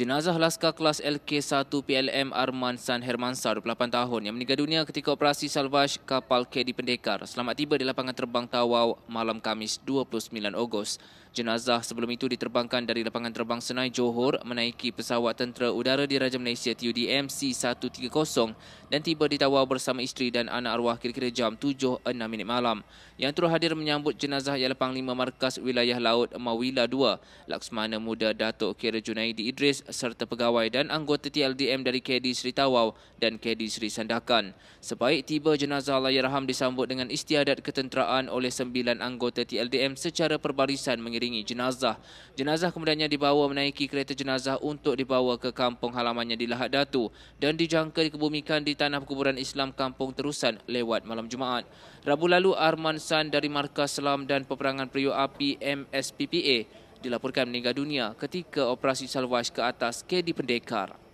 Jenazah laskar kelas LK1 PLM Arman San Hermansa 28 tahun yang meninggal dunia ketika operasi salvage kapal KD Pendekar selamat tiba di lapangan terbang Tawau malam Kamis 29 Ogos. Jenazah sebelum itu diterbangkan dari lapangan terbang Senai Johor menaiki pesawat tentera udara Diraja Malaysia TUDM C130 dan tiba di Tawau bersama isteri dan anak arwah kira-kira jam 7.06 minit malam. Yang turut hadir menyambut jenazah ialah Panglima Markas Wilayah Laut Mawila 2, Laksmana Muda Datuk Kira Junaidi Idris serta pegawai dan anggota TLDM dari KD Seri Tawau dan KD Seri Sandakan. Sebaik tiba jenazah Allahyarham disambut dengan istiadat ketenteraan oleh sembilan anggota TLDM secara perbarisan mengiringi jenazah. Jenazah kemudiannya dibawa menaiki kereta jenazah untuk dibawa ke kampung halamannya di Lahat Datu dan dijangka dikebumikan di tanah kuburan Islam Kampung Terusan lewat malam Jumaat. Rabu lalu Arman San dari Markas Selam dan Peperangan Periuk Api MSPPA dilaporkan meninggal dunia ketika operasi salvage ke atas KD Pendekar.